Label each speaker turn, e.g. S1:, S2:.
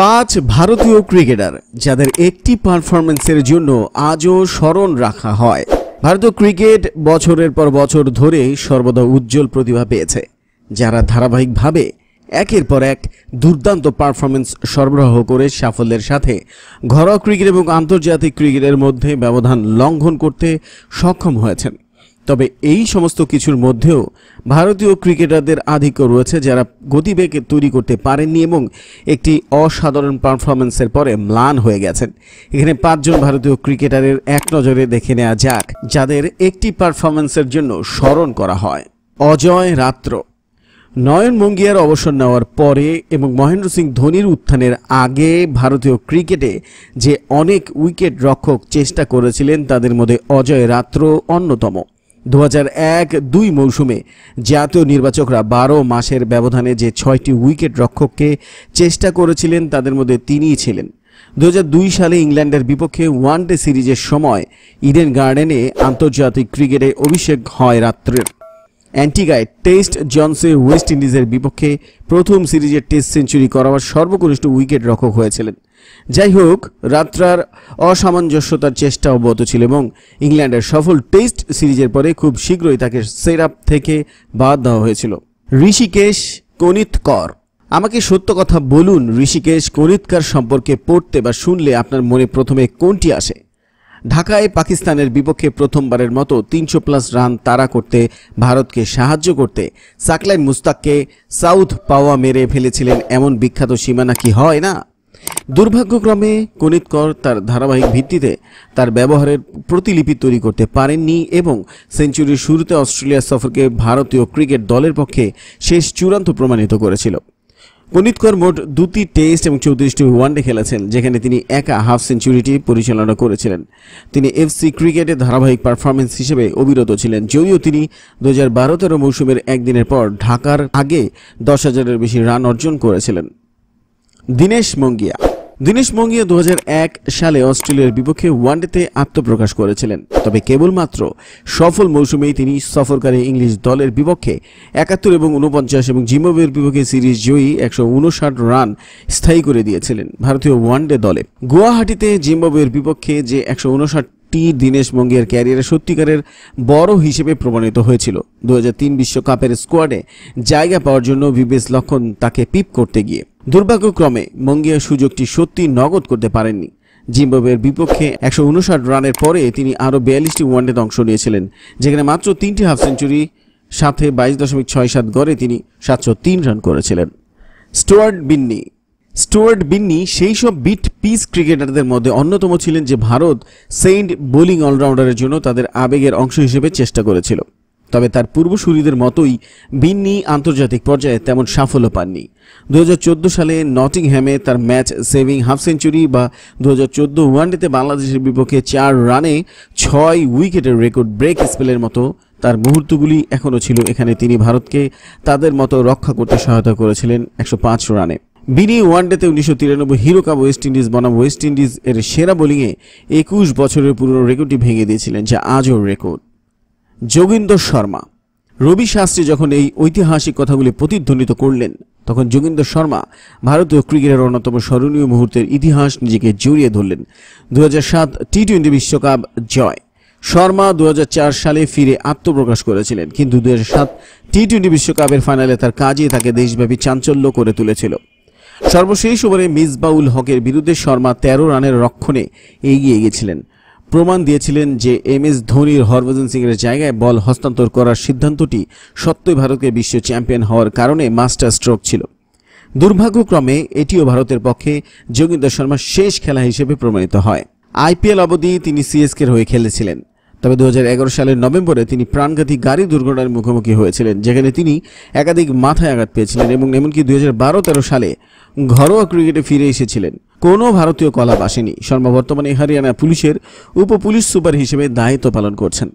S1: পাঁচ ভারতীয় ক্রিকেটার যাদের একটি পারফরমেন্সের জন্য আজও স্মরণ রাখা হয় ভারতীয় ক্রিকেট বছরের পর বছর ধরে সর্বদা উজ্জ্বল প্রতিভা পেয়েছে যারা ধারাবাহিকভাবে একের পর এক দুর্দান্ত পারফরমেন্স সরবরাহ করে সাফল্যের সাথে ঘরোয়া ক্রিকেট এবং আন্তর্জাতিক ক্রিকেটের মধ্যে ব্যবধান লঙ্ঘন করতে সক্ষম হয়েছেন তবে এই সমস্ত কিছুর মধ্যেও ভারতীয় ক্রিকেটারদের আধিক্য রয়েছে যারা গতিবেগে তৈরি করতে পারেননি এবং একটি অসাধারণ পারফরমেন্সের পরে ম্লান হয়ে গেছেন এখানে পাঁচজন ভারতীয় ক্রিকেটারের এক নজরে দেখে নেওয়া যাক যাদের একটি পারফরমেন্সের জন্য স্মরণ করা হয় অজয় রাত্র নয়ন মঙ্গিয়ার অবসর নেওয়ার পরে এবং মহেন্দ্র সিং ধোনির উত্থানের আগে ভারতীয় ক্রিকেটে যে অনেক উইকেট রক্ষক চেষ্টা করেছিলেন তাদের মধ্যে অজয় রাত্র অন্যতম দু এক দুই মৌসুমে জাতীয় নির্বাচকরা বারো মাসের ব্যবধানে যে ছয়টি উইকেট রক্ষককে চেষ্টা করেছিলেন তাদের মধ্যে তিনিই ছিলেন দু দুই সালে ইংল্যান্ডের বিপক্ষে ওয়ানডে সিরিজের সময় ইডেন গার্ডেনে আন্তর্জাতিক ক্রিকেটে অভিষেক হয় রাত্রের অ্যান্টিগায় টেস্ট জনসে ওয়েস্ট ইন্ডিজের বিপক্ষে প্রথম সিরিজের টেস্ট সেঞ্চুরি করাবার সর্বকনিষ্ঠ উইকেট রক্ষক হয়েছিলেন যাই হোক রাত্রার অসামঞ্জস্যতার চেষ্টা অব্যাহত ছিল এবং ইংল্যান্ডের সফল টেস্ট সিরিজের পরে খুব শীঘ্রই তাকে সেরাপ থেকে বাদ দেওয়া হয়েছিল ঋষিকেশ কণিতকর আমাকে সত্য কথা বলুন ঋষিকেশ কণিতকার সম্পর্কে পড়তে বা শুনলে আপনার মনে প্রথমে কোনটি আসে ঢাকায় পাকিস্তানের বিপক্ষে প্রথমবারের মতো তিনশো প্লাস রান তাড়া করতে ভারতকে সাহায্য করতে সাকলাই মুস্তাককে সাউথ পাওয়া মেরে ফেলেছিলেন এমন বিখ্যাত সীমানা কি হয় না দুর্ভাগ্যক্রমে কণিতকর তার ধারাবাহিক ভিত্তিতে তার ব্যবহারের প্রতিলিপি তৈরি করতে পারেননি এবং সেঞ্চুরির শুরুতে অস্ট্রেলিয়া সফরকে ভারতীয় ক্রিকেট দলের পক্ষে শেষ চূড়ান্ত প্রমাণিত করেছিল কণিতকর মোট দুটি টেস্ট এবং চৌত্রিশটি ওয়ানডে খেলেছেন যেখানে তিনি একা হাফ সেঞ্চুরিটি পরিচালনা করেছিলেন তিনি এফসি ক্রিকেটে ধারাবাহিক পারফরমেন্স হিসেবে অবিরত ছিলেন যদিও তিনি দু হাজার বারো তেরো মৌসুমের একদিনের পর ঢাকার আগে দশ হাজারের বেশি রান অর্জন করেছিলেন দিনেশ মঙ্গিয়া দিনেশ মঙ্গিয়া দু সালে অস্ট্রেলিয়ার বিপক্ষে ওয়ানডেতে আত্মপ্রকাশ করেছিলেন তবে কেবলমাত্র সফল মৌসুমেই তিনি সফরকারী ইংলিশ দলের বিপক্ষে একাত্তর এবং উনপঞ্চাশ এবং জিম্বাবুয়ের বিপক্ষে সিরিজ জয়ী একশো রান স্থায়ী করে দিয়েছিলেন ভারতীয় ওয়ানডে দলে গুয়াহাটিতে জিম্বাবুয়ের বিপক্ষে যে একশো টি দীনেশ মঙ্গিয়ার ক্যারিয়ারে সত্যিকারের বড় হিসেবে প্রমাণিত হয়েছিল দু বিশ্বকাপের স্কোয়াডে জায়গা পাওয়ার জন্য বিবেশ লক্ষণ তাকে পিপ করতে গিয়ে দুর্ভাগ্যক্রমে মঙ্গিয়া সুযোগটি সত্যি নগদ করতে পারেননি জিম্বাবুয়ের বিপক্ষে একশো রানের পরে তিনি আরও বিয়াল্লিশটি ওয়ানডেতে অংশ নিয়েছিলেন যেখানে মাত্র তিনটি হাফ সেঞ্চুরি সাথে বাইশ দশমিক ছয় সাত গড়ে তিনি সাতশো তিন রান করেছিলেন স্টুয়ার্ট বিন্নি স্টুয়ার্ট বিন্নি সেই সব বিট পিস ক্রিকেটারদের মধ্যে অন্যতম ছিলেন যে ভারত সেন্ট বোলিং অলরাউন্ডারের জন্য তাদের আবেগের অংশ হিসেবে চেষ্টা করেছিল তবে তার পূর্বসূরিদের মতোই বিন্নি আন্তর্জাতিক পর্যায়ে তেমন সাফল্য পাননি দু সালে নটিংহ্যামে তার ম্যাচ সেভিং হাফ সেঞ্চুরি বা দু হাজার চোদ্দো ওয়ানডেতে বাংলাদেশের বিপক্ষে চার রানে ছয় উইকেটের রেকর্ড ব্রেক স্পেলের মতো তার মুহূর্তগুলি এখনও ছিল এখানে তিনি ভারতকে তাদের মতো রক্ষা করতে সহায়তা করেছিলেন একশো রানে বিনি ওয়ানডেতে উনিশশো তিরানব্বই হিরো কাপ ওয়েস্ট ইন্ডিজ বনাম ওয়েস্ট ইন্ডিজ এর সেরা বোলিংয়ে একুশ বছরের পুরনো রেকর্ডটি ভেঙে দিয়েছিলেন যা আজও রেকর্ড যোগিন্দর শর্মা রবি শাস্ত্রী যখন এই ঐতিহাসিক কথাগুলি প্রতিধ্বনিত করলেন তখন যোগিন্দর শর্মা ভারতীয় ক্রিকেটের অন্যতম স্মরণীয় মুহূর্তের ইতিহাস নিজেকে জড়িয়ে ধরলেন দু সাত টি টোয়েন্টি বিশ্বকাপ জয় শর্মা দু সালে ফিরে আত্মপ্রকাশ করেছিলেন কিন্তু দু টি টোয়েন্টি বিশ্বকাপের ফাইনালে তার কাজই তাকে দেশব্যাপী চাঞ্চল্য করে তুলেছিল সর্বশেষ ওভারে মিসবাউল হকের বিরুদ্ধে শর্মা তেরো রানের রক্ষণে এগিয়ে গেছিলেন প্রমাণ দিয়েছিলেন যে এম এস ধোনির হরভজন এর জায়গায় বল হস্তান্তর করার সিদ্ধান্তটি সত্যই ভারতকে বিশ্ব চ্যাম্পিয়ন হওয়ার কারণে মাস্টার স্ট্রোক ছিল দুর্ভাগ্যক্রমে এটিও ভারতের পক্ষে যোগিন্দর শর্মার শেষ খেলা হিসেবে প্রমাণিত হয় আইপিএল অবধি তিনি সিএসকে হয়ে খেলেছিলেন তবে দু সালের নভেম্বরে তিনি প্রাণঘাতী গাড়ি দুর্ঘটনার মুখোমুখি হয়েছিলেন যেখানে তিনি একাধিক মাথায় আঘাত পেয়েছিলেন এবং এমনকি দু হাজার সালে ঘরোয়া ক্রিকেটে ফিরে এসেছিলেন কোনো ভারতীয় কলাপ আসেনি শর্মা বর্তমানে হরিয়ানা পুলিশের উপ পুলিশ সুপার হিসেবে দায়িত্ব পালন করছেন